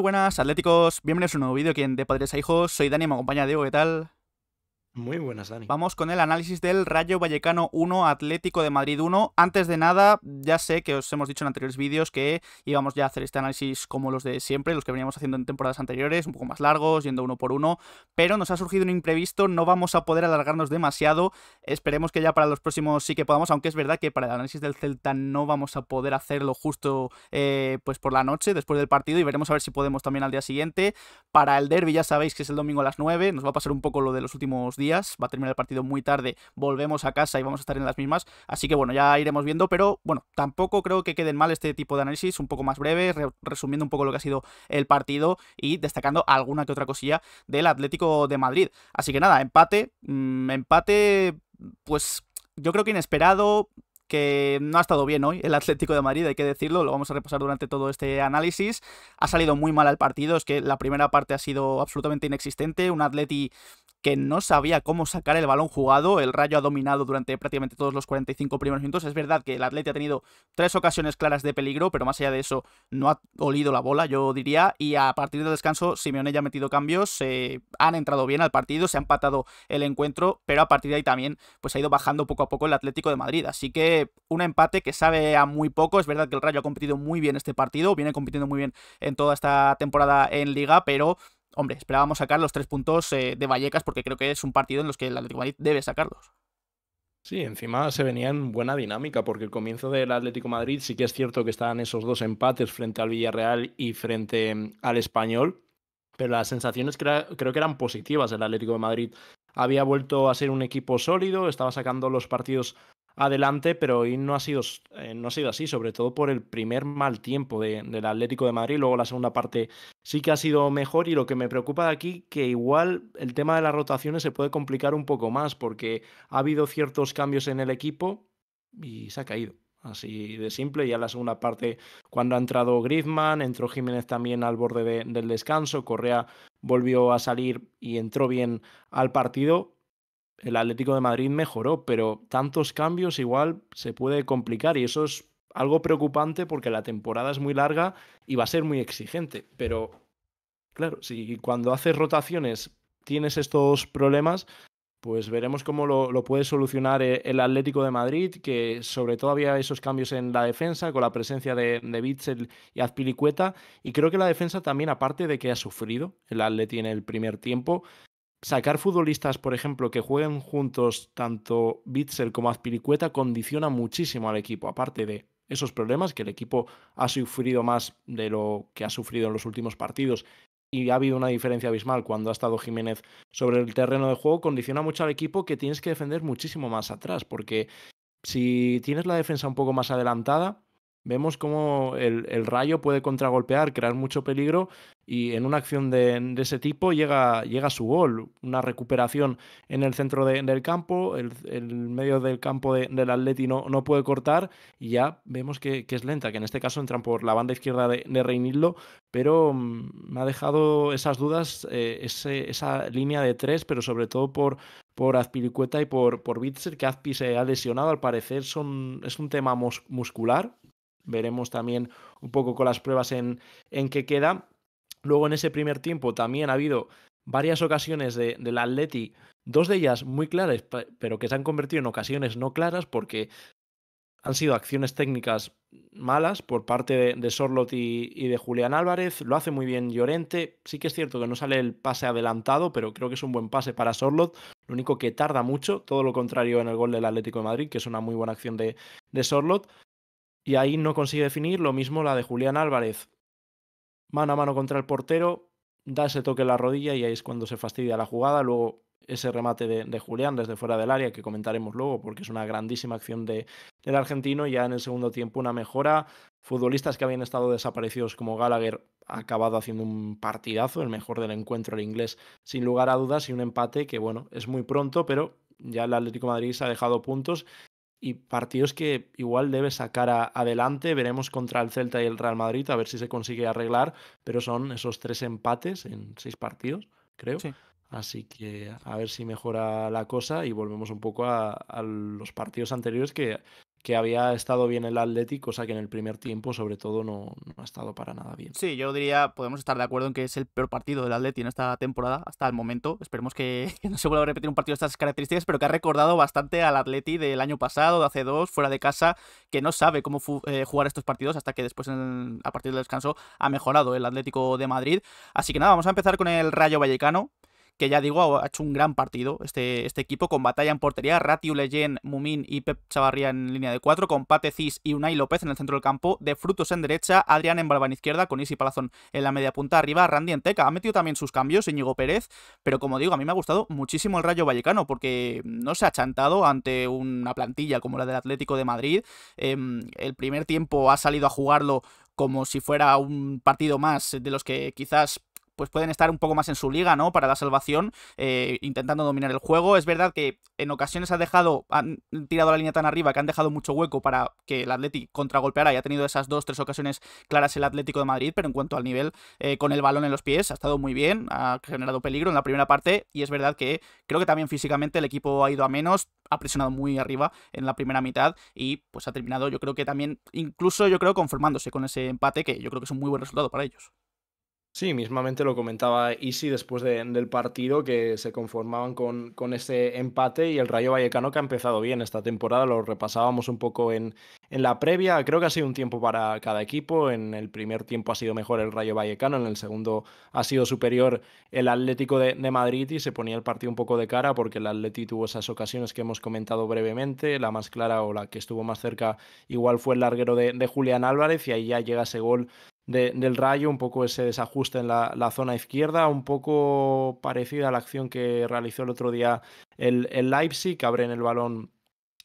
buenas, atléticos. Bienvenidos a un nuevo vídeo aquí en De Padres a Hijos. Soy Dani, me acompaña Diego, ¿qué tal? Muy buenas, Dani. Vamos con el análisis del Rayo Vallecano 1, Atlético de Madrid 1. Antes de nada, ya sé que os hemos dicho en anteriores vídeos que íbamos ya a hacer este análisis como los de siempre, los que veníamos haciendo en temporadas anteriores, un poco más largos, yendo uno por uno, pero nos ha surgido un imprevisto, no vamos a poder alargarnos demasiado. Esperemos que ya para los próximos sí que podamos, aunque es verdad que para el análisis del Celta no vamos a poder hacerlo justo eh, pues por la noche, después del partido, y veremos a ver si podemos también al día siguiente. Para el derby ya sabéis que es el domingo a las 9, nos va a pasar un poco lo de los últimos días va a terminar el partido muy tarde, volvemos a casa y vamos a estar en las mismas, así que bueno, ya iremos viendo, pero bueno, tampoco creo que queden mal este tipo de análisis, un poco más breve, resumiendo un poco lo que ha sido el partido y destacando alguna que otra cosilla del Atlético de Madrid. Así que nada, empate, mm, empate, pues yo creo que inesperado, que no ha estado bien hoy el Atlético de Madrid, hay que decirlo, lo vamos a repasar durante todo este análisis. Ha salido muy mal el partido, es que la primera parte ha sido absolutamente inexistente, un Atleti que no sabía cómo sacar el balón jugado. El Rayo ha dominado durante prácticamente todos los 45 primeros minutos. Es verdad que el Atleti ha tenido tres ocasiones claras de peligro, pero más allá de eso no ha olido la bola, yo diría. Y a partir del descanso, Simeone ya ha metido cambios, se han entrado bien al partido, se ha empatado el encuentro, pero a partir de ahí también pues ha ido bajando poco a poco el Atlético de Madrid. Así que un empate que sabe a muy poco. Es verdad que el Rayo ha competido muy bien este partido, viene compitiendo muy bien en toda esta temporada en Liga, pero hombre, esperábamos sacar los tres puntos eh, de Vallecas porque creo que es un partido en los que el Atlético Madrid debe sacarlos. Sí, encima se venía en buena dinámica, porque el comienzo del Atlético Madrid sí que es cierto que estaban esos dos empates frente al Villarreal y frente mm, al Español, pero las sensaciones creo, que eran positivas del Atlético de Madrid. Había vuelto a ser un equipo sólido, estaba sacando los partidos adelante, pero hoy no ha sido, eh, no ha sido así, sobre todo por el primer mal tiempo del Atlético de Madrid. Luego la segunda parte sí que ha sido mejor y lo que me preocupa de aquí, que igual el tema de las rotaciones se puede complicar un poco más porque ha habido ciertos cambios en el equipo y se ha caído. Así de simple, ya la segunda parte, cuando ha entrado Griezmann, entró Jiménez también al borde del descanso, Correa volvió a salir y entró bien al partido, el Atlético de Madrid mejoró, pero tantos cambios igual se puede complicar y eso es algo preocupante porque la temporada es muy larga y va a ser muy exigente. Pero claro, si cuando haces rotaciones tienes estos problemas, pues veremos cómo lo, puede solucionar eh, el Atlético de Madrid, que sobre todo había esos cambios en la defensa, con la presencia de, de y Azpilicueta. Y creo que la defensa también, aparte de que ha sufrido el Atleti en el primer tiempo, sacar futbolistas, por ejemplo, que jueguen juntos tanto Bitzel como Azpilicueta condiciona muchísimo al equipo, aparte de esos problemas que el equipo ha sufrido más de lo que ha sufrido en los últimos partidos y ha habido una diferencia abismal cuando ha estado Jiménez sobre el terreno de juego, condiciona mucho al equipo que tienes que defender muchísimo más atrás, porque si tienes la defensa un poco más adelantada, vemos cómo el, el rayo puede contragolpear, crear mucho peligro, y en una acción de, ese tipo llega, llega su gol, una recuperación en el centro del campo, el, medio del campo del Atleti no, puede cortar y ya vemos que, es lenta, que en este caso entran por la banda izquierda de, de Reinildo, pero mm, me ha dejado esas dudas, eh, esa línea de tres, pero sobre todo por, por Azpilicueta y por, por Bitzer, que Azpi se ha lesionado, al parecer son, es un tema muscular, veremos también un poco con las pruebas en, en qué queda. Luego en ese primer tiempo también ha habido varias ocasiones de, del Atleti, dos de ellas muy claras, pero que se han convertido en ocasiones no claras porque han sido acciones técnicas malas por parte de, de Sorlot y, de Julián Álvarez. Lo hace muy bien Llorente. Sí que es cierto que no sale el pase adelantado, pero creo que es un buen pase para Sorlot. Lo único que tarda mucho, todo lo contrario en el gol del Atlético de Madrid, que es una muy buena acción de, de Sorlot. Y ahí no consigue definir. Lo mismo la de Julián Álvarez mano a mano contra el portero, da ese toque en la rodilla y ahí es cuando se fastidia la jugada. Luego ese remate de, Julián desde fuera del área que comentaremos luego porque es una grandísima acción de, del argentino. Ya en el segundo tiempo una mejora. Futbolistas que habían estado desaparecidos como Gallagher ha acabado haciendo un partidazo, el mejor del encuentro el inglés sin lugar a dudas y un empate que bueno, es muy pronto pero ya el Atlético Madrid se ha dejado puntos y partidos que igual debe sacar adelante. Veremos contra el Celta y el Real Madrid a ver si se consigue arreglar, pero son esos tres empates en seis partidos, creo. Así que a ver si mejora la cosa y volvemos un poco a los partidos anteriores que que había estado bien el Atleti, cosa que en el primer tiempo, sobre todo, no, no, ha estado para nada bien. Sí, yo diría, podemos estar de acuerdo en que es el peor partido del Atleti en esta temporada, hasta el momento. Esperemos que, no se vuelva a repetir un partido de estas características, pero que ha recordado bastante al Atleti del año pasado, de hace dos, fuera de casa, que no sabe cómo eh, jugar estos partidos hasta que después, en, a partir del descanso, ha mejorado el Atlético de Madrid. Así que nada, vamos a empezar con el Rayo Vallecano, que ya digo, ha hecho un gran partido este, este equipo, con batalla en portería, Ratio, Leyen, Mumín y Pep Chavarría en línea de cuatro, con Pate Cis y Unai López en el centro del campo, De Frutos en derecha, Adrián en barba en izquierda, con Isi Palazón en la media punta arriba, Randy en ha metido también sus cambios, Íñigo Pérez, pero como digo, a mí me ha gustado muchísimo el Rayo Vallecano, porque mm, no se ha chantado ante una plantilla como la del Atlético de Madrid, em, el primer tiempo ha salido a jugarlo como si fuera un partido más de los que quizás pues pueden estar un poco más en su liga, ¿no? Para la salvación, eh, intentando dominar el juego. Es verdad que en ocasiones ha dejado, han tirado la línea tan arriba que han dejado mucho hueco para que el Atlético contragolpeara y ha tenido esas dos, tres ocasiones claras el Atlético de Madrid, pero en cuanto al nivel eh, con el balón en los pies, ha estado muy bien, ha generado peligro en la primera parte y es verdad que creo que también físicamente el equipo ha ido a menos, ha presionado muy arriba en la primera mitad y pues ha terminado yo creo que también, incluso yo creo conformándose con ese empate que yo creo que es un muy buen resultado para ellos. Sí, mismamente lo comentaba Isi después del partido, que se conformaban con, con, ese empate y el Rayo Vallecano que ha empezado bien esta temporada, lo repasábamos un poco en, en la previa, creo que ha sido un tiempo para cada equipo, en el primer tiempo ha sido mejor el Rayo Vallecano, en el segundo ha sido superior el Atlético de, Madrid y se ponía el partido un poco de cara porque el Atlético tuvo esas ocasiones que hemos comentado brevemente, la más clara o la que estuvo más cerca igual fue el larguero de, de Julián Álvarez y ahí ya llega ese gol del Rayo, un poco ese desajuste en la, zona izquierda, un poco parecida a la acción que realizó el otro día el, el Leipzig, en el balón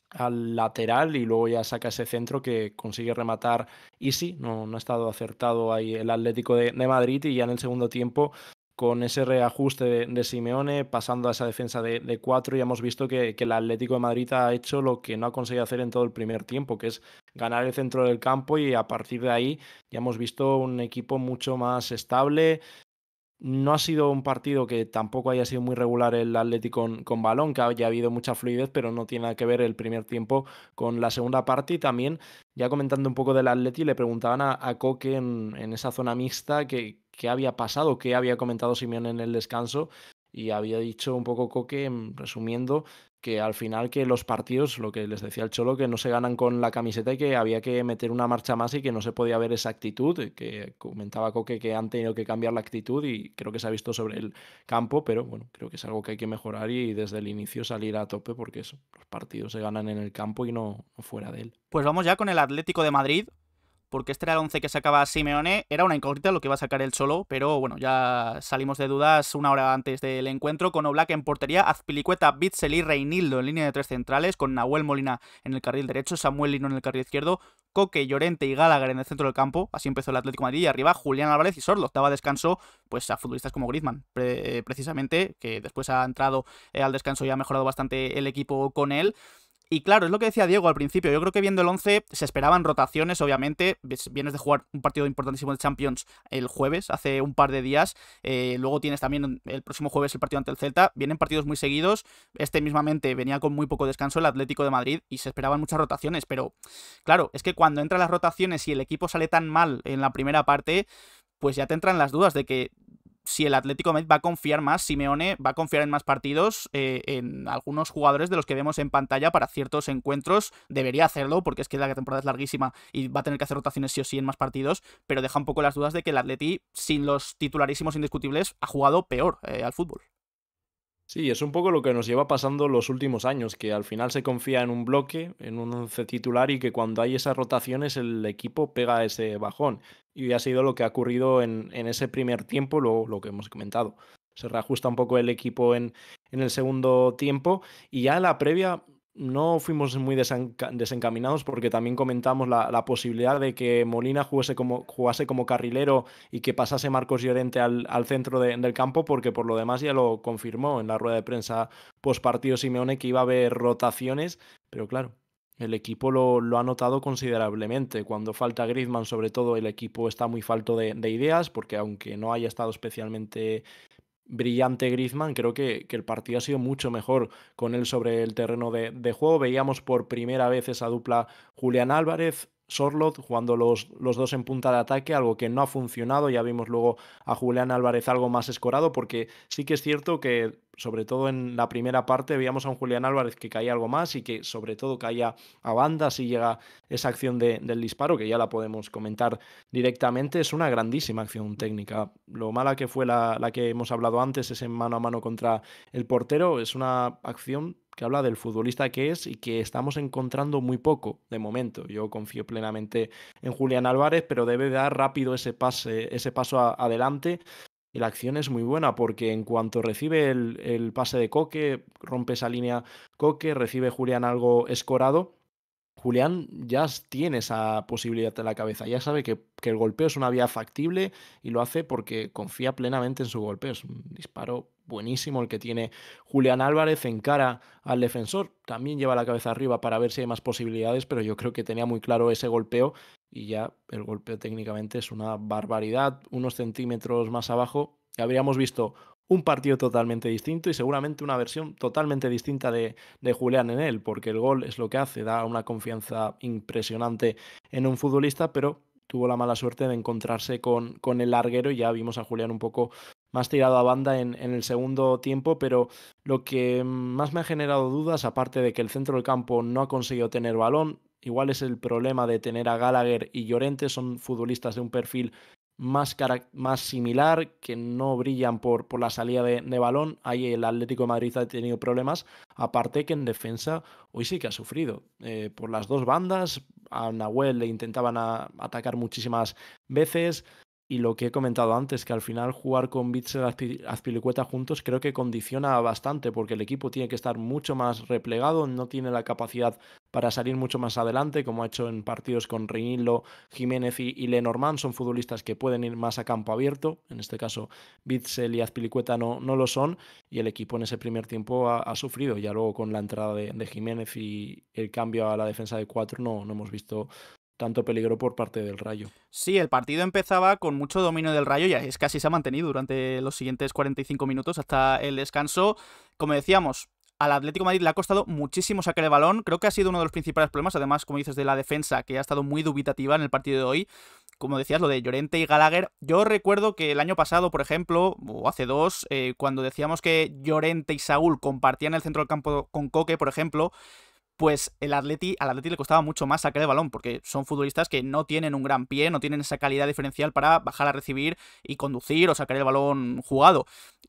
al lateral y luego ya saca ese centro que consigue rematar sí No, no ha estado acertado ahí el Atlético de, de, Madrid y ya en el segundo tiempo con ese reajuste de, Simeone, pasando a esa defensa de, cuatro, y hemos visto que, el Atlético de Madrid ha hecho lo que no ha conseguido hacer en todo el primer tiempo, que es ganar el centro del campo y a partir de ahí ya hemos visto un equipo mucho más estable. No ha sido un partido que tampoco haya sido muy regular el Atlético con, balón, que haya habido mucha fluidez, pero no tiene nada que ver el primer tiempo con la segunda parte. Y también, ya comentando un poco del Atleti, le preguntaban a, Coque en, en esa zona mixta que, qué había pasado, qué había comentado Simeón en el descanso y había dicho un poco Coque, mm, resumiendo, que al final que los partidos, lo que les decía el Cholo, que no se ganan con la camiseta y que había que meter una marcha más y que no se podía ver esa actitud, eh, que comentaba Coque que han tenido que cambiar la actitud y creo que se ha visto sobre el campo, pero bueno, creo que es algo que hay que mejorar y desde el inicio salir a tope porque los partidos se ganan en el campo y no fuera de él. Pues vamos ya con el Atlético de Madrid, porque este era el 11 que sacaba Simeone. Era una incógnita lo que iba a sacar él solo, pero bueno, ya salimos de dudas una hora antes del encuentro con Oblak en portería, Azpilicueta, Bitzel y Reinildo en línea de tres centrales, con Nahuel Molina en el carril derecho, Samuel Lino en el carril izquierdo, Coque, Llorente y Gallagher en el centro del campo. Así empezó el Atlético de Madrid y arriba Julián Álvarez y Sorlo. Daba descanso pues a futbolistas como Griezmann, precisamente, que después ha entrado eh, al descanso y ha mejorado bastante el equipo con él. Y claro, es lo que decía Diego al principio. Yo creo que viendo el 11 se esperaban rotaciones, obviamente. Vienes de jugar un partido importantísimo de Champions el jueves, hace un par de días. Eh, luego tienes también el próximo jueves el partido ante el Celta. Vienen partidos muy seguidos. Este mismamente venía con muy poco descanso el Atlético de Madrid y se esperaban muchas rotaciones. Pero claro, es que cuando entran las rotaciones y el equipo sale tan mal en la primera parte, pues ya te entran las dudas de que si el Atlético va a confiar más, Simeone va a confiar en más partidos, eh, en algunos jugadores de los que vemos en pantalla para ciertos encuentros. Debería hacerlo, porque es que la temporada es larguísima y va a tener que hacer rotaciones sí o sí en más partidos, pero deja un poco las dudas de que el Atleti, sin los titularísimos indiscutibles, ha jugado peor eh, al fútbol. Sí, es un poco lo que nos lleva pasando los últimos años, que al final se confía en un bloque, en un once titular y que cuando hay esas rotaciones el equipo pega ese bajón. Y ha sido lo que ha ocurrido en, ese primer tiempo, lo, lo, que hemos comentado. Se reajusta un poco el equipo en, en el segundo tiempo y ya la previa no fuimos muy desencaminados porque también comentamos la, posibilidad de que Molina jugase como, jugase como carrilero y que pasase Marcos Llorente al, centro del campo porque por lo demás ya lo confirmó en la rueda de prensa post partido Simeone que iba a haber rotaciones, pero claro, el equipo lo, lo, ha notado considerablemente. Cuando falta Griezmann, sobre todo, el equipo está muy falto de ideas, porque aunque no haya estado especialmente brillante Griezmann, creo que, que, el partido ha sido mucho mejor con él sobre el terreno de, de juego. Veíamos por primera vez esa dupla Julián Álvarez, Sorloth jugando los, los, dos en punta de ataque, algo que no ha funcionado. Ya vimos luego a Julián Álvarez algo más escorado, porque sí que es cierto que, sobre todo en la primera parte, veíamos a un Julián Álvarez que caía algo más y que, sobre todo, caía a banda si llega esa acción del disparo, que ya la podemos comentar directamente. Es una grandísima acción técnica. Lo mala que fue la, la que hemos hablado antes, ese mano a mano contra el portero, es una acción que habla del futbolista que es y que estamos encontrando muy poco de momento. Yo confío plenamente en Julián Álvarez, pero debe dar rápido ese, pase, ese paso adelante. Y la acción es muy buena porque en cuanto recibe el, el pase de Coque, rompe esa línea Coque, recibe Julián algo escorado Julián ya tiene esa posibilidad en la cabeza, ya sabe que, que, el golpeo es una vía factible y lo hace porque confía plenamente en su golpeo. Es un disparo buenísimo el que tiene Julián Álvarez en cara al defensor. También lleva la cabeza arriba para ver si hay más posibilidades, pero yo creo que tenía muy claro ese golpeo y ya el golpeo técnicamente es una barbaridad. Unos centímetros más abajo habríamos visto un partido totalmente distinto y seguramente una versión totalmente distinta de, Julián en él, porque el gol es lo que hace, da una confianza impresionante en un futbolista, pero tuvo la mala suerte de encontrarse con, con el larguero y ya vimos a Julián un poco más tirado a banda en, en, el segundo tiempo, pero lo que más me ha generado dudas, aparte de que el centro del campo no ha conseguido tener balón, igual es el problema de tener a Gallagher y Llorente, son futbolistas de un perfil más, similar, que no brillan por, la salida de, de, balón. Ahí el Atlético de Madrid ha tenido problemas, aparte que en defensa hoy sí que ha sufrido. Eh, por las dos bandas, a Nahuel le intentaban atacar muchísimas veces, y lo que he comentado antes, que al final jugar con y Azpilicueta juntos creo que condiciona bastante, porque el equipo tiene que estar mucho más replegado, no tiene la capacidad para salir mucho más adelante, como ha hecho en partidos con Reinillo, Jiménez y, Lenormand, son futbolistas que pueden ir más a campo abierto, en este caso Bitzel y Azpilicueta no, no lo son, y el equipo en ese primer tiempo ha, sufrido, ya luego con la entrada de, Jiménez y el cambio a la defensa de cuatro no, no hemos visto tanto peligro por parte del Rayo. Sí, el partido empezaba con mucho dominio del Rayo y es casi se ha mantenido durante los siguientes 45 minutos hasta el descanso. Como decíamos, al Atlético Madrid le ha costado muchísimo sacar el balón. Creo que ha sido uno de los principales problemas, además, como dices, de la defensa, que ha estado muy dubitativa en el partido de hoy. Como decías, lo de Llorente y Gallagher. Yo recuerdo que el año pasado, por ejemplo, o hace dos, eh, cuando decíamos que Llorente y Saúl compartían el centro del campo con Coque, por ejemplo, pues el Atleti, al Atleti le costaba mucho más sacar el balón, porque son futbolistas que no tienen un gran pie, no tienen esa calidad diferencial para bajar a recibir y conducir o sacar el balón jugado.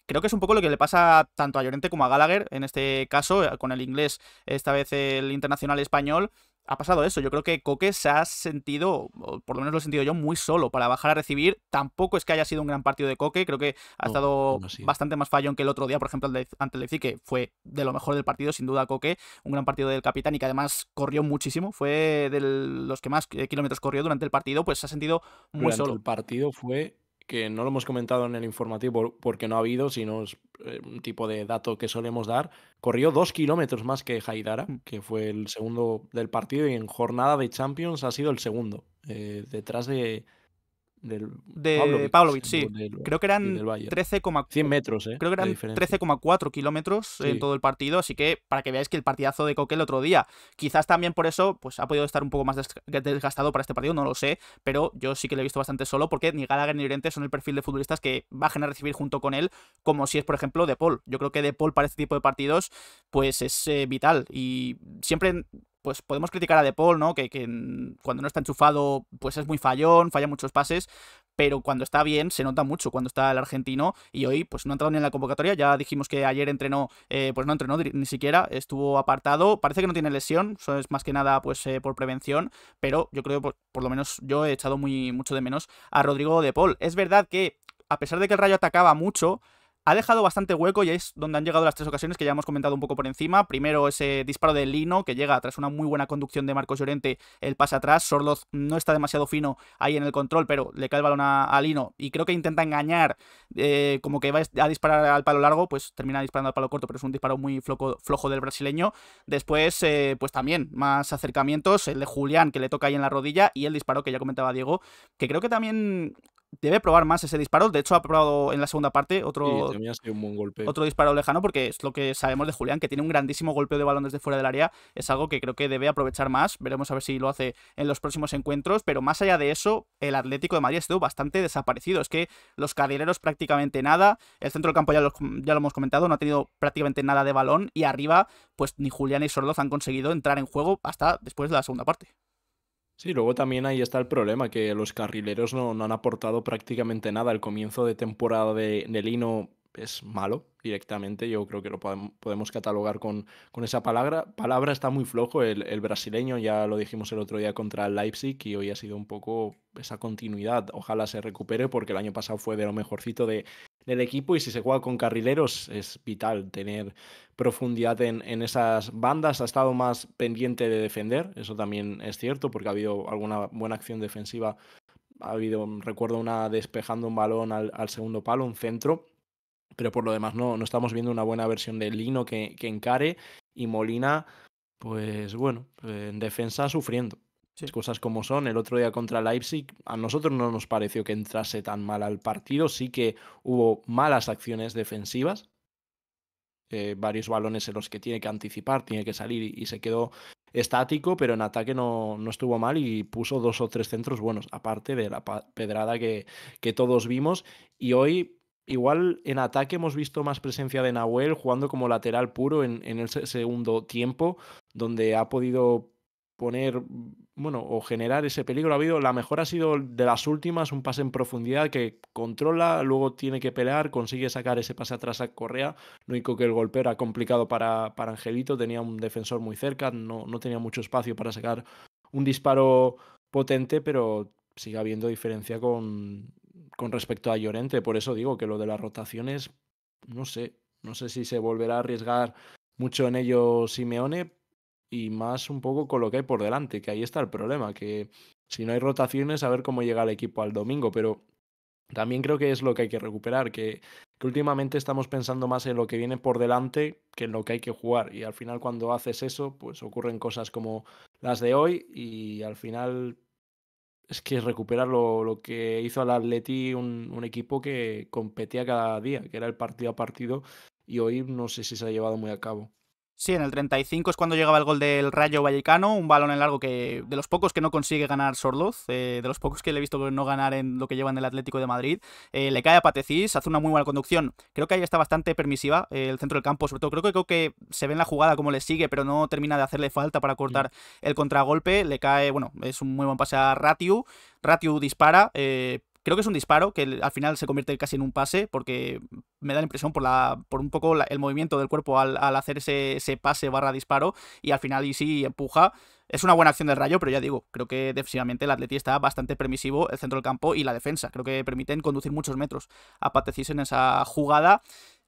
Creo que es un poco lo que le pasa tanto a Llorente como a Gallagher, en este caso, eh, con el inglés, esta vez el internacional español, ha pasado eso. Yo creo que Coque se ha sentido, por lo menos lo he sentido yo, muy solo para bajar a recibir. Tampoco es que haya sido un gran partido de Coque. Creo que ha estado bastante más fallón que el otro día, por ejemplo, ante el Leipzig, que fue de lo mejor del partido, sin duda Coque. Un gran partido del capitán y que además corrió muchísimo. Fue de los que más eh, kilómetros corrió durante el partido, pues se ha sentido muy solo. El partido fue que no lo hemos comentado en el informativo porque no ha habido, sino es eh, un tipo de dato que solemos dar, corrió dos kilómetros más que Haidara, mm. que fue el segundo del partido y en jornada de Champions ha sido el segundo, eh, detrás de de Pavlovich, sí. creo que eran 13,4 metros, ¿eh? Creo que eran 13,4 kilómetros en todo el partido, así que para que veáis que el partidazo de coquel el otro día, quizás también por eso, pues ha podido estar un poco más desgastado para este partido, no lo sé, pero yo sí que lo he visto bastante solo porque ni Gallagher ni Llorente son el perfil de futbolistas que bajen a recibir junto con él, como si es por ejemplo De Paul. Yo creo que De Paul para este tipo de partidos, pues es eh, vital y siempre pues podemos criticar a De Paul, ¿no? Que, cuando no está enchufado, pues es muy fallón, falla muchos pases, pero cuando está bien se nota mucho cuando está el argentino y hoy pues no ha entrado ni en la convocatoria, ya dijimos que ayer entrenó, eh, pues no entrenó ni siquiera, estuvo apartado, parece que no tiene lesión, eso es más que nada pues eh, por prevención, pero yo creo, por, lo menos yo he echado muy mucho de menos a Rodrigo De Paul. Es verdad que a pesar de que el Rayo atacaba mucho, ha dejado bastante hueco y es donde han llegado las tres ocasiones que ya hemos comentado un poco por encima. Primero ese disparo de Lino que llega tras una muy buena conducción de Marcos Llorente, el pase atrás. Sorloz no está demasiado fino ahí en el control, pero le cae el balón a, Lino y creo que intenta engañar eh, como que va a disparar al palo largo, pues termina disparando al palo corto, pero es un disparo muy flojo del brasileño. Después, eh, pues también más acercamientos, el de Julián que le toca ahí en la rodilla y el disparo que ya comentaba Diego, que creo que también debe probar más ese disparo. De hecho, ha probado en la segunda parte otro, otro disparo lejano, porque es lo que sabemos de Julián, que tiene un grandísimo golpeo de balón desde fuera del área. Es algo que creo que debe aprovechar más. Veremos a ver si lo hace en los próximos encuentros. Pero más allá de eso, el Atlético de Madrid ha sido bastante desaparecido. Es que los carrileros prácticamente prácticamente nada. El centro del campo ya lo, hemos comentado, no ha tenido prácticamente nada de balón. Y arriba, pues ni Julián ni Sordoz han conseguido entrar en juego hasta después de la segunda parte. Sí, luego también ahí está el problema, que los carrileros no, han aportado prácticamente nada. El comienzo de temporada de, de es malo directamente, yo creo que lo podemos catalogar con, con esa palabra. Palabra está muy flojo el, brasileño, ya lo dijimos el otro día contra el Leipzig y hoy ha sido un poco esa continuidad. Ojalá se recupere porque el año pasado fue de lo mejorcito de, del equipo y si se juega con carrileros es vital tener profundidad en, esas bandas. Ha estado más pendiente de defender, eso también es cierto porque ha habido alguna buena acción defensiva ha habido, recuerdo una despejando un balón al, al, segundo palo, un centro, pero por lo demás no, no estamos viendo una buena versión de Lino que, encare y Molina, pues bueno, eh, en defensa sufriendo. Cosas como son, el otro día contra Leipzig a nosotros no nos pareció que entrase tan mal al partido, sí que hubo malas acciones defensivas, eh, varios balones en los que tiene que anticipar, tiene que salir y, se quedó estático, pero en ataque no, no, estuvo mal y puso dos o tres centros buenos, aparte de la pedrada que, que todos vimos. Y hoy igual en ataque hemos visto más presencia de Nahuel jugando como lateral puro en, el segundo tiempo, donde ha podido poner, bueno, o generar ese peligro. Ha habido, la mejor ha sido de las últimas, un pase en profundidad que controla, luego tiene que pelear, consigue sacar ese pase atrás a Correa. Lo único que el golpe era complicado para, Angelito, tenía un defensor muy cerca, no, no tenía mucho espacio para sacar un disparo potente, pero sigue habiendo diferencia con, con respecto a Llorente. Por eso digo que lo de las rotaciones, no sé, no sé si se volverá a arriesgar mucho en ello Simeone y más un poco con lo que hay por delante, que ahí está el problema, que si no hay rotaciones, a ver cómo llega el equipo al domingo, pero también creo que es lo que hay que recuperar, que, que, últimamente estamos pensando más en lo que viene por delante que en lo que hay que jugar. Y al final cuando haces eso, pues ocurren cosas como las de hoy y al final es que recuperar lo, que hizo al Atleti un, equipo que competía cada día, que era el partido a partido, y hoy no sé si se ha llevado muy a cabo. Sí, en el 35 es cuando llegaba el gol del Rayo Vallecano, un balón en largo que de los pocos que no consigue ganar Sorloz, eh, de los pocos que le he visto no ganar en lo que lleva en el Atlético de Madrid, eh, le cae a Patecís, hace una muy buena conducción, creo que ahí está bastante permisiva eh, el centro del campo, sobre todo creo que, se ve en la jugada como le sigue, pero no termina de hacerle falta para cortar el contragolpe, le cae, bueno, es un muy buen pase a Ratiu, Ratiu dispara, creo que es un disparo que al final se convierte casi en un pase porque me da la impresión por, la, por un poco el movimiento del cuerpo al, al hacer ese, pase barra disparo y al final y sí empuja. Es una buena acción del Rayo, pero ya digo, creo que defensivamente el Atleti está bastante permisivo, el centro del campo y la defensa. Creo que permiten conducir muchos metros a Patecis en esa jugada.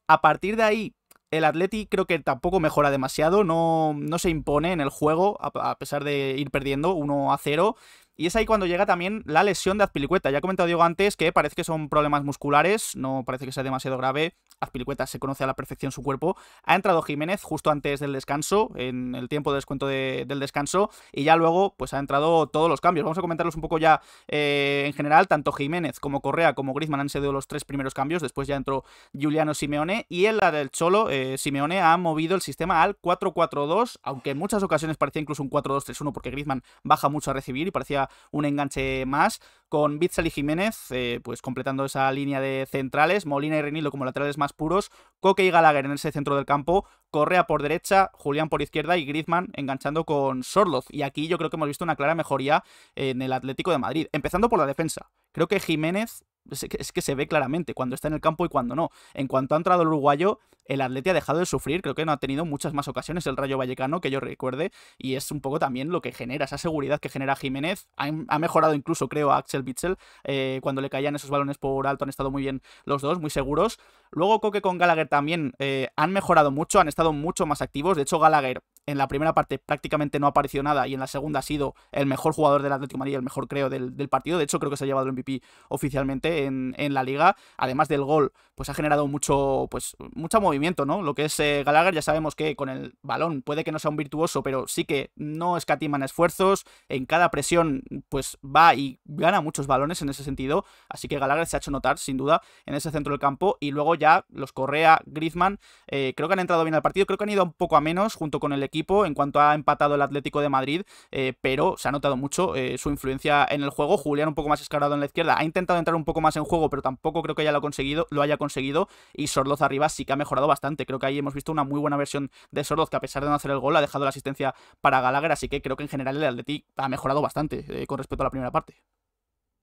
A partir de ahí, el Atleti creo que tampoco mejora demasiado, no, no se impone en el juego, a, a pesar de ir perdiendo 1 a 0. Y es ahí cuando llega también la lesión de Azpilicueta. Ya he comentado Diego antes que parece que son problemas musculares, no parece que sea demasiado grave. Azpilicueta se conoce a la perfección su cuerpo. Ha entrado Jiménez justo antes del descanso, en el tiempo de descuento del descanso, y ya luego pues ha entrado todos los cambios. Vamos a comentarlos un poco ya eh, en general. Tanto Jiménez como Correa como Griezmann han sido los tres primeros cambios. Después ya entró Juliano Simeone y en la del Cholo, eh, Simeone ha movido el sistema al 4-4-2, aunque en muchas ocasiones parecía incluso un 4-2-3-1 porque Griezmann baja mucho a recibir y parecía un enganche más con Bitzel y Jiménez, eh, pues completando esa línea de centrales, Molina y Renilo como laterales más puros, Coque y Gallagher en ese centro del campo, Correa por derecha, Julián por izquierda y Griezmann enganchando con Sorloz. Y aquí yo creo que hemos visto una clara mejoría en el Atlético de Madrid, empezando por la defensa. Creo que Jiménez es que se ve claramente cuando está en el campo y cuando no. En cuanto ha entrado el uruguayo, el Atleti ha dejado de sufrir. Creo que no ha tenido muchas más ocasiones el Rayo Vallecano, que yo recuerde. Y es un poco también lo que genera, esa seguridad que genera Jiménez. Ha, em, mejorado incluso, creo, a Axel Witzel eh, cuando le caían esos balones por alto han estado muy bien los dos, muy seguros. Luego Coque con Gallagher también eh, han mejorado mucho, han estado mucho más activos. De hecho, Gallagher en la primera parte prácticamente no ha aparecido nada y en la segunda ha sido el mejor jugador del Atlético de Madrid, el mejor creo del, partido. De hecho, creo que se ha llevado el MVP oficialmente en, la liga. Además del gol, pues ha generado mucho, pues, mucho movimiento, ¿no? Lo que es eh, Galagher, ya sabemos que con el balón puede que no sea un virtuoso, pero sí que no escatiman esfuerzos. En cada presión, pues va y gana muchos balones en ese sentido. Así que Galagher se ha hecho notar, sin duda, en ese centro del campo. Y luego ya los Correa, Griezmann, eh, creo que han entrado bien al partido, creo que han ido un poco a menos junto con el equipo en cuanto ha empatado el Atlético de Madrid, eh, pero se ha notado mucho eh, su influencia en el juego. Julián un poco más escarado en la izquierda, ha intentado entrar un poco más en juego, pero tampoco creo que haya lo, conseguido, lo haya conseguido. Y Sorloz arriba sí que ha mejorado bastante. Creo que ahí hemos visto una muy buena versión de Sorloz, que a pesar de no hacer el gol, ha dejado la asistencia para Gallagher, así que creo que en general el Atlético ha mejorado bastante eh, con respecto a la primera parte.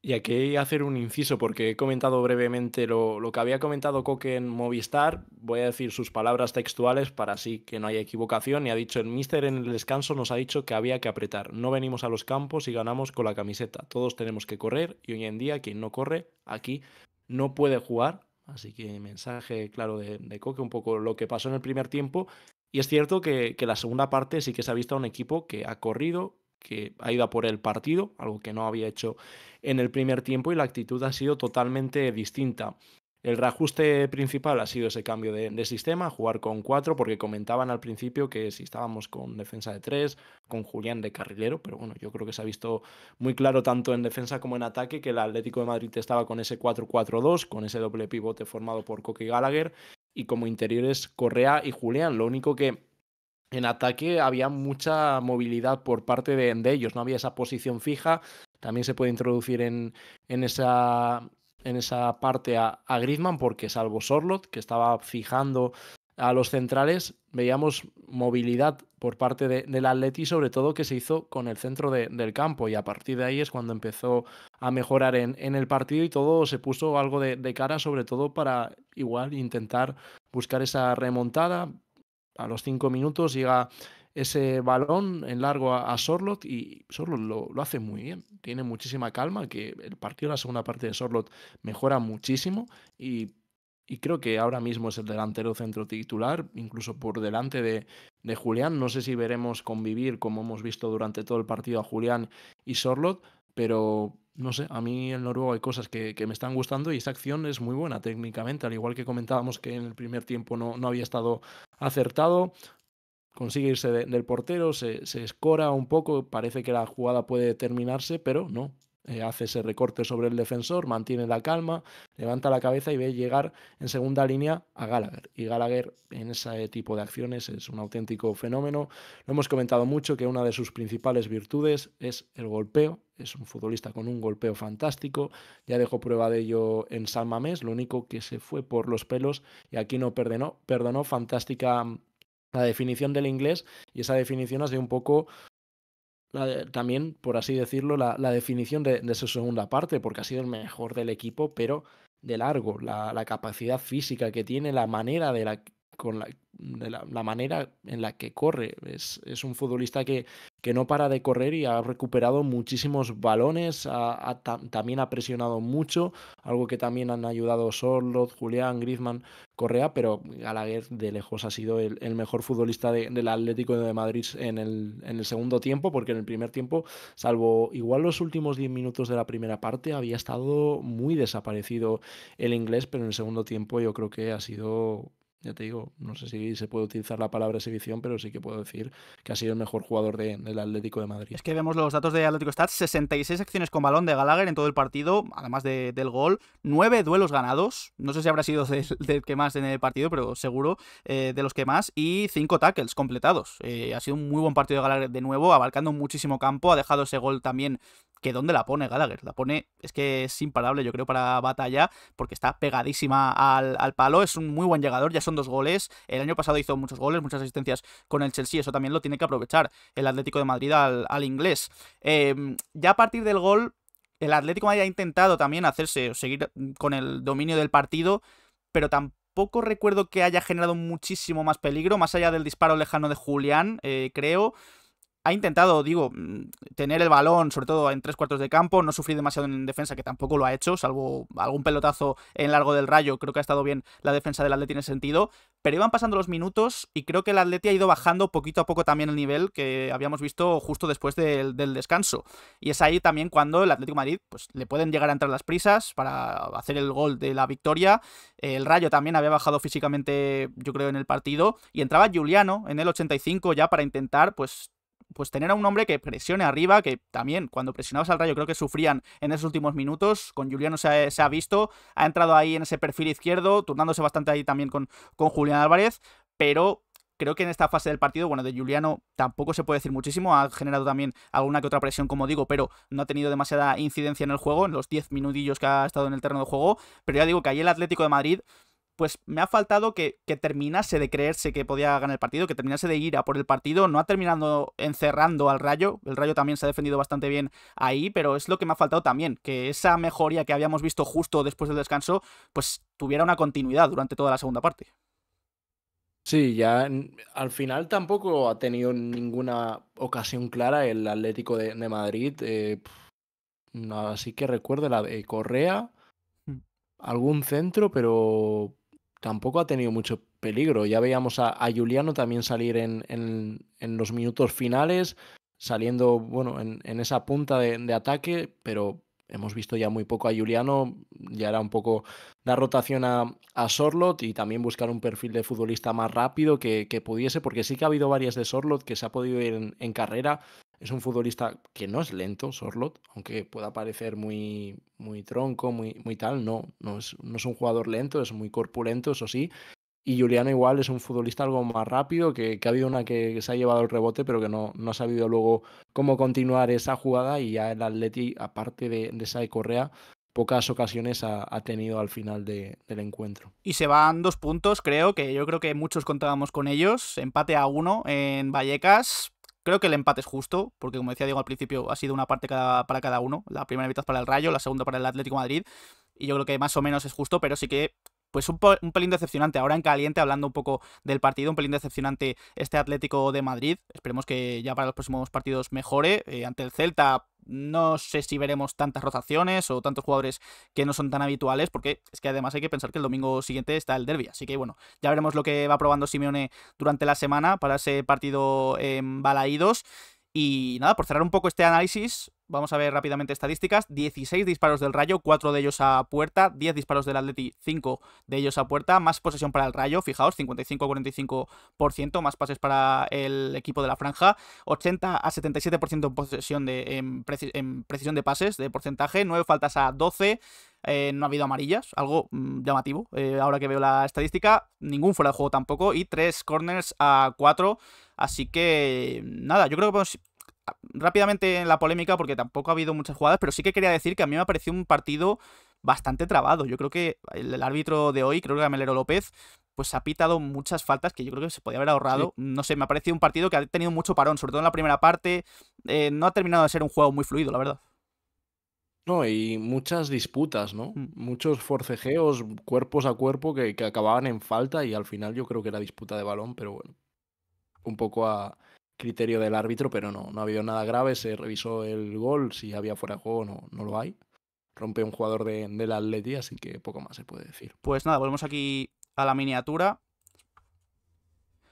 Y aquí hacer un inciso porque he comentado brevemente lo, que había comentado Coque en Movistar. Voy a decir sus palabras textuales para así que no haya equivocación. Y ha dicho, el mister en el descanso nos ha dicho que había que apretar. No venimos a los campos y ganamos con la camiseta. Todos tenemos que correr y hoy en día quien no corre aquí no puede jugar. Así que mensaje claro de, Coque, un poco lo que pasó en el primer tiempo. Y es cierto que, que la segunda parte sí que se ha visto a un equipo que ha corrido, que ha ido a por el partido, algo que no había hecho en el primer tiempo y la actitud ha sido totalmente distinta. El reajuste principal ha sido ese cambio de, sistema, jugar con cuatro, porque comentaban al principio que si estábamos con defensa de tres, con Julián de carrilero, pero bueno, yo creo que se ha visto muy claro tanto en defensa como en ataque que el Atlético de Madrid estaba con ese 4-4-2, con ese doble pivote formado por Coque y Gallagher, y como interiores Correa y Julián. Lo único que en ataque había mucha movilidad por parte de, ellos, no había esa posición fija. También se puede introducir en, en esa, en esa parte a, a Griezmann, porque salvo Sorlot, que estaba fijando a los centrales, veíamos movilidad por parte del Atleti, sobre todo que se hizo con el centro del campo. Y a partir de ahí es cuando empezó a mejorar en, el partido y todo se puso algo de, de cara, sobre todo para igual intentar buscar esa remontada, a los cinco minutos llega ese balón en largo a, Sorlot y Sorlot lo, hace muy bien. Tiene muchísima calma, que el partido, la segunda parte de Sorlot mejora muchísimo y, creo que ahora mismo es el delantero centro titular, incluso por delante de, de, Julián. No sé si veremos convivir como hemos visto durante todo el partido a Julián y Sorlot, pero no sé, a mí en Noruego hay cosas que, me están gustando y esa acción es muy buena técnicamente, al igual que comentábamos que en el primer tiempo no, no había estado acertado. Consigue irse del portero, se, se, escora un poco, parece que la jugada puede terminarse, pero no, eh, hace ese recorte sobre el defensor, mantiene la calma, levanta la cabeza y ve llegar en segunda línea a Gallagher. Y Gallagher en ese tipo de acciones es un auténtico fenómeno. Lo hemos comentado mucho que una de sus principales virtudes es el golpeo. Es un futbolista con un golpeo fantástico. Ya dejó prueba de ello en San Mamés. Lo único que se fue por los pelos y aquí no perdonó. Perdonó fantástica mm, la definición del inglés y esa definición hace un poco también, por así decirlo, la, definición de, su segunda parte, porque ha sido el mejor del equipo, pero de largo. La, capacidad física que tiene, la manera de la, con la, la, la, manera en la que corre. Es, es, un futbolista que que no para de correr y ha recuperado muchísimos balones, también ha presionado mucho, algo que también han ayudado Sorlot, Julián, Griezmann, Correa, pero Gallagher de lejos ha sido el, mejor futbolista del Atlético de Madrid en el, en el, segundo tiempo, porque en el primer tiempo, salvo igual los últimos 10 minutos de la primera parte, había estado muy desaparecido el inglés, pero en el segundo tiempo yo creo que ha sido ya te digo, no sé si se puede utilizar la palabra exhibición, pero sí que puedo decir que ha sido el mejor jugador del Atlético de Madrid. Es que vemos los datos de Atlético Stats, 66 acciones con balón de Gallagher en todo el partido, además del gol, 9 duelos ganados, no sé si habrá sido del, que más en el partido, pero seguro eh, de los que más, y 5 tackles completados. Eh, ha sido un muy buen partido de Gallagher de nuevo, abarcando muchísimo campo, ha dejado ese gol también que dónde la pone Gallagher. La pone, es que es imparable, yo creo, para batalla, porque está pegadísima al, palo. Es un muy buen llegador, ya son dos goles. El año pasado hizo muchos goles, muchas asistencias con el Chelsea. Eso también lo tiene que aprovechar el Atlético de Madrid al, inglés. Em, ya a partir del gol, el Atlético haya intentado también hacerse, seguir con el dominio del partido, pero tampoco recuerdo que haya generado muchísimo más peligro, más allá del disparo lejano de Julián, eh, creo ha intentado, digo, mm, tener el balón, sobre todo en tres cuartos de campo, no sufrir demasiado en defensa, que tampoco lo ha hecho, salvo algún pelotazo en largo del rayo, creo que ha estado bien la defensa del Atleti en sentido, pero iban pasando los minutos y creo que el Atleti ha ido bajando poquito a poco también el nivel que habíamos visto justo después del, descanso, y es ahí también cuando el Atlético Madrid pues, le pueden llegar a entrar las prisas para hacer el gol de la victoria, el rayo también había bajado físicamente, yo creo, en el partido, y entraba Juliano en el 85 ya para intentar, pues, pues tener a un hombre que presione arriba, que también cuando presionabas al Rayo creo que sufrían en esos últimos minutos, con Juliano se ha, visto, ha entrado ahí en ese perfil izquierdo, turnándose bastante ahí también con, con Julián Álvarez, pero creo que en esta fase del partido, bueno, de Juliano tampoco se puede decir muchísimo, ha generado también alguna que otra presión, como digo, pero no ha tenido demasiada incidencia en el juego, en los 10 minutillos que ha estado en el terreno de juego, pero ya digo que ahí el Atlético de Madrid pues me ha faltado que, terminase de creerse que podía ganar el partido, que terminase de ir a por el partido, no ha terminado encerrando al Rayo, el Rayo también se ha defendido bastante bien ahí, pero es lo que me ha faltado también, que esa mejoría que habíamos visto justo después del descanso, pues tuviera una continuidad durante toda la segunda parte. Sí, ya al final tampoco ha tenido ninguna ocasión clara el Atlético de, Madrid, eh, así que recuerdo la de Correa, mm. algún centro, pero tampoco ha tenido mucho peligro. Ya veíamos a, Juliano también salir en, los minutos finales, saliendo bueno, en, esa punta de, ataque, pero hemos visto ya muy poco a Juliano. Ya era un poco dar rotación a, a Sorlot y también buscar un perfil de futbolista más rápido que, que, pudiese, porque sí que ha habido varias de Sorlot que se ha podido ir en, carrera, es un futbolista que no es lento, Sorlot, aunque pueda parecer muy, muy tronco, muy, muy tal, no, no es, no es un jugador lento, es muy corpulento, eso sí. Y Juliano igual es un futbolista algo más rápido, que, ha habido una que, se ha llevado el rebote, pero que no, no ha sabido luego cómo continuar esa jugada y ya el Atleti, aparte de, de esa Correa, pocas ocasiones ha, tenido al final del encuentro. Y se van dos puntos, creo, que yo creo que muchos contábamos con ellos. Empate a uno en Vallecas, Creo que el empate es justo, porque como decía Diego al principio, ha sido una parte para cada uno. La primera mitad para el Rayo, la segunda para el Atlético Madrid. Y yo creo que más o menos es justo, pero sí que pues un, pelín decepcionante. Ahora en caliente, hablando un poco del partido, un pelín decepcionante este Atlético de Madrid. Esperemos que ya para los próximos partidos mejore. Eh, ante el Celta no sé si veremos tantas rotaciones o tantos jugadores que no son tan habituales, porque es que además hay que pensar que el domingo siguiente está el derby. Así que bueno, ya veremos lo que va probando Simeone durante la semana para ese partido en Balaídos. Y nada, por cerrar un poco este análisis, vamos a ver rápidamente estadísticas. 16 disparos del Rayo, 4 de ellos a puerta, 10 disparos del Atleti, 5 de ellos a puerta, más posesión para el Rayo, fijaos, 55-45%, más pases para el equipo de la franja, 80 a 77% en posesión de en, precisión de pases, de porcentaje, 9 faltas a 12. Eh, no ha habido amarillas, algo mm, llamativo eh, ahora que veo la estadística, ningún fuera de juego tampoco y 3 corners a 4 Así que, nada, yo creo que rápidamente en la polémica porque tampoco ha habido muchas jugadas, pero sí que quería decir que a mí me ha parecido un partido bastante trabado. Yo creo que el, árbitro de hoy, creo que Melero López, pues ha pitado muchas faltas que yo creo que se podía haber ahorrado. No sé, me ha parecido un partido que ha tenido mucho parón, sobre todo en la primera parte. Eh, no ha terminado de ser un juego muy fluido, la verdad. No, y muchas disputas, ¿no? Mm. Muchos forcejeos, cuerpos a cuerpo, que, que acababan en falta y al final yo creo que era disputa de balón, pero bueno un poco a criterio del árbitro, pero no, no ha habido nada grave, se revisó el gol, si había fuera de juego no, no lo hay. Rompe un jugador de, del Atleti, así que poco más se puede decir. Pues nada, volvemos aquí a la miniatura.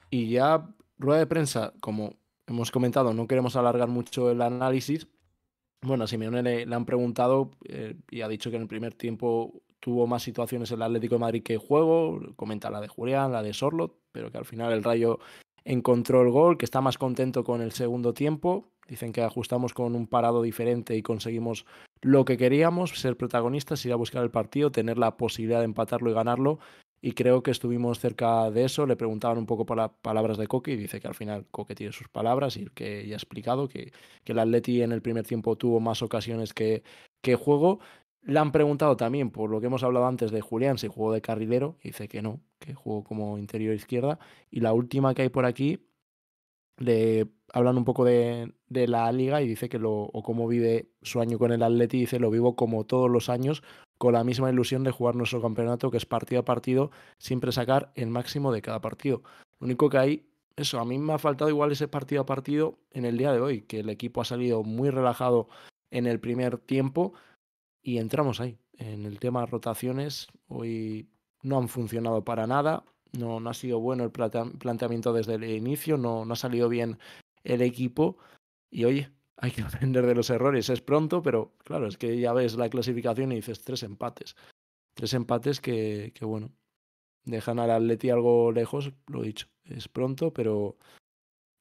Y ya rueda de prensa, como hemos comentado, no queremos alargar mucho el análisis. Bueno, a Simeone le, han preguntado eh, y ha dicho que en el primer tiempo tuvo más situaciones el Atlético de Madrid que juego, comenta la de Julián, la de Sorlot, pero que al final el Rayo encontró el gol, que está más contento con el segundo tiempo. Dicen que ajustamos con un parado diferente y conseguimos lo que queríamos, ser protagonistas, ir a buscar el partido, tener la posibilidad de empatarlo y ganarlo. Y creo que estuvimos cerca de eso. Le preguntaban un poco por las palabras de Coque y dice que al final Coque tiene sus palabras y que ya ha explicado que, que el Atleti en el primer tiempo tuvo más ocasiones que, que juego le han preguntado también por lo que hemos hablado antes de Julián, si jugó de carrilero, dice que no, que jugó como interior izquierda. Y la última que hay por aquí, le hablan un poco de, de la liga y dice que lo, o cómo vive su año con el Atleti, dice lo vivo como todos los años, con la misma ilusión de jugar nuestro campeonato, que es partido a partido, siempre sacar el máximo de cada partido. Lo único que hay eso, a mí me ha faltado igual ese partido a partido en el día de hoy, que el equipo ha salido muy relajado en el primer tiempo, y entramos ahí. En el tema rotaciones, hoy no han funcionado para nada, no, ha sido bueno el planteamiento desde el inicio, no, ha salido bien el equipo y oye, hay que aprender de los errores. Es pronto, pero claro, es que ya ves la clasificación y dices tres empates. Tres empates que, que bueno, dejan al Atleti algo lejos, lo he dicho. Es pronto, pero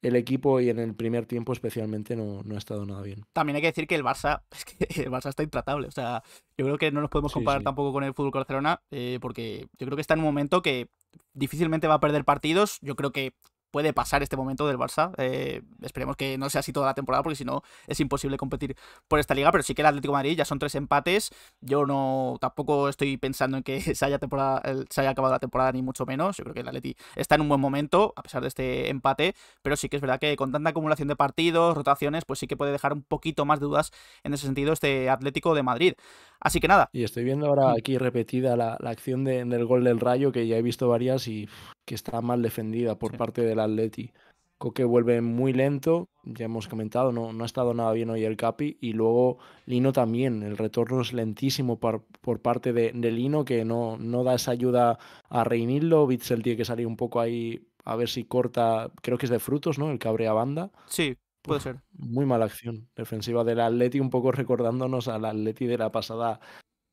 el equipo y en el primer tiempo especialmente no, ha estado nada bien. También hay que decir que el Barça, es el Barça está intratable. O sea, yo creo que no nos podemos comparar tampoco con el Fútbol Barcelona, eh, porque yo creo que está en un momento que difícilmente va a perder partidos. Yo creo que puede pasar este momento del Barça. Eh, esperemos que no sea así toda la temporada, porque si no es imposible competir por esta liga. Pero sí que el Atlético de Madrid ya son tres empates. Yo no tampoco estoy pensando en que se haya, temporada, se haya acabado la temporada, ni mucho menos. Yo creo que el Atleti está en un buen momento, a pesar de este empate. Pero sí que es verdad que con tanta acumulación de partidos, rotaciones, pues sí que puede dejar un poquito más de dudas en ese sentido este Atlético de Madrid. Así que nada. Y estoy viendo ahora mm. aquí repetida la, acción del gol del Rayo, que ya he visto varias y que está mal defendida por parte del Atleti. Coque vuelve muy lento, ya hemos comentado, no, no, ha estado nada bien hoy el Capi. Y luego Lino también, el retorno es lentísimo por, parte de, Lino, que no, no da esa ayuda a reinirlo, Bitzel tiene que salir un poco ahí a ver si corta, creo que es de frutos, ¿no? El a banda. Sí, puede ser. Muy mala acción defensiva del Atleti, un poco recordándonos al Atleti de la pasada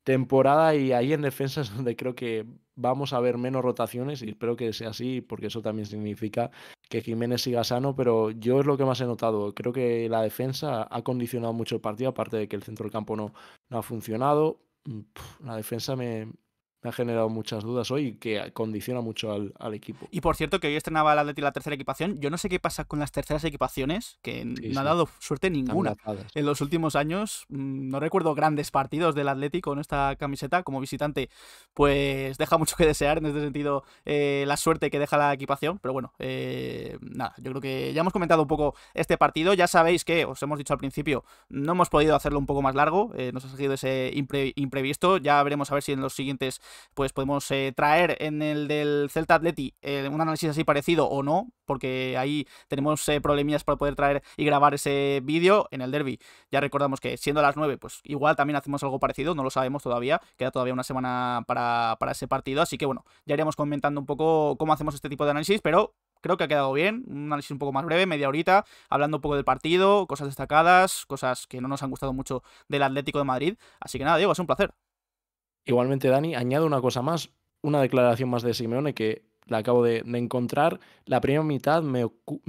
temporada y ahí en defensa es donde creo que vamos a ver menos rotaciones y espero que sea así porque eso también significa que Jiménez siga sano, pero yo es lo que más he notado. Creo que la defensa ha condicionado mucho el partido, aparte de que el centro del campo no, ha funcionado. Mm, la defensa me, me ha generado muchas dudas hoy y que condiciona mucho al, equipo. Y por cierto, que hoy estrenaba el Atlético la tercera equipación. Yo no sé qué pasa con las terceras equipaciones, que no ha dado suerte ninguna. En los últimos años mm, no recuerdo grandes partidos del Atlético en esta camiseta. Como visitante, pues deja mucho que desear en este sentido eh, la suerte que deja la equipación. Pero bueno, eh, nada, yo creo que ya hemos comentado un poco este partido. Ya sabéis que, os hemos dicho al principio, no hemos podido hacerlo un poco más largo. Eh, nos ha seguido ese imprevisto. Ya veremos a ver si en los siguientes pues podemos eh, traer en el del Celta Atleti eh, un análisis así parecido o no, porque ahí tenemos eh, problemillas para poder traer y grabar ese vídeo en el derby. Ya recordamos que siendo las 9, pues igual también hacemos algo parecido, no lo sabemos todavía, queda todavía una semana para, para ese partido, así que bueno, ya iremos comentando un poco cómo hacemos este tipo de análisis, pero creo que ha quedado bien, un análisis un poco más breve, media horita, hablando un poco del partido, cosas destacadas, cosas que no nos han gustado mucho del Atlético de Madrid. Así que nada, Diego, es un placer. Igualmente, Dani, añado una cosa más, una declaración más de Simeone que la acabo de, encontrar. La primera mitad me,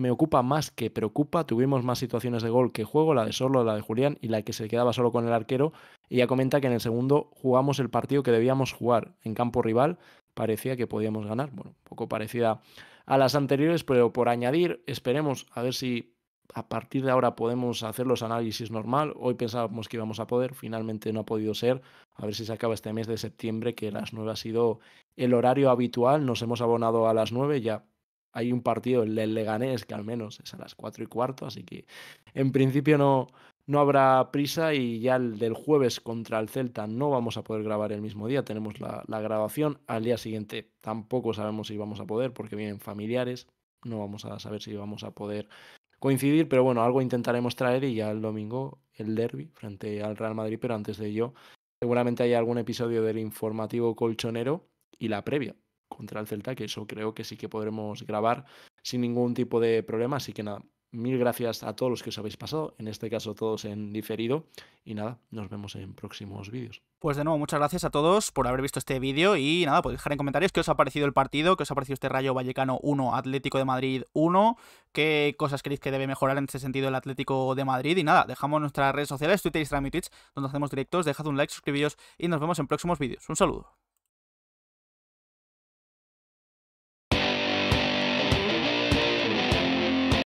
ocupa más que preocupa. Tuvimos más situaciones de gol que juego, la de solo la de Julián y la que se quedaba solo con el arquero. Y ya comenta que en el segundo jugamos el partido que debíamos jugar en campo rival. Parecía que podíamos ganar. Bueno, un poco parecida a las anteriores, pero por añadir, esperemos a ver si a partir de ahora podemos hacer los análisis normal. Hoy pensábamos que íbamos a poder, finalmente no ha podido ser. A ver si se acaba este mes de septiembre, que las 9 ha sido el horario habitual. Nos hemos abonado a las 9, ya hay un partido, el Leganés, que al menos es a las 4 y cuarto, así que en principio no, no habrá prisa y ya el del jueves contra el Celta no vamos a poder grabar el mismo día, tenemos la, la grabación, al día siguiente tampoco sabemos si vamos a poder porque vienen familiares, no vamos a saber si vamos a poder coincidir, pero bueno, algo intentaremos traer y ya el domingo el derby frente al Real Madrid, pero antes de ello seguramente hay algún episodio del informativo colchonero y la previa contra el Celta, que eso creo que sí que podremos grabar sin ningún tipo de problema, así que nada, Mil gracias a todos los que os habéis pasado, en este caso todos en diferido. Y nada, nos vemos en próximos vídeos. Pues de nuevo, muchas gracias a todos por haber visto este vídeo y nada, podéis pues dejar en comentarios qué os ha parecido el partido, qué os ha parecido este Rayo Vallecano 1, Atlético de Madrid 1, qué cosas creéis que debe mejorar en ese sentido el Atlético de Madrid y nada, dejamos nuestras redes sociales, Twitter, Instagram y Twitch, donde hacemos directos, dejad un like, suscribíos y nos vemos en próximos vídeos. Un saludo.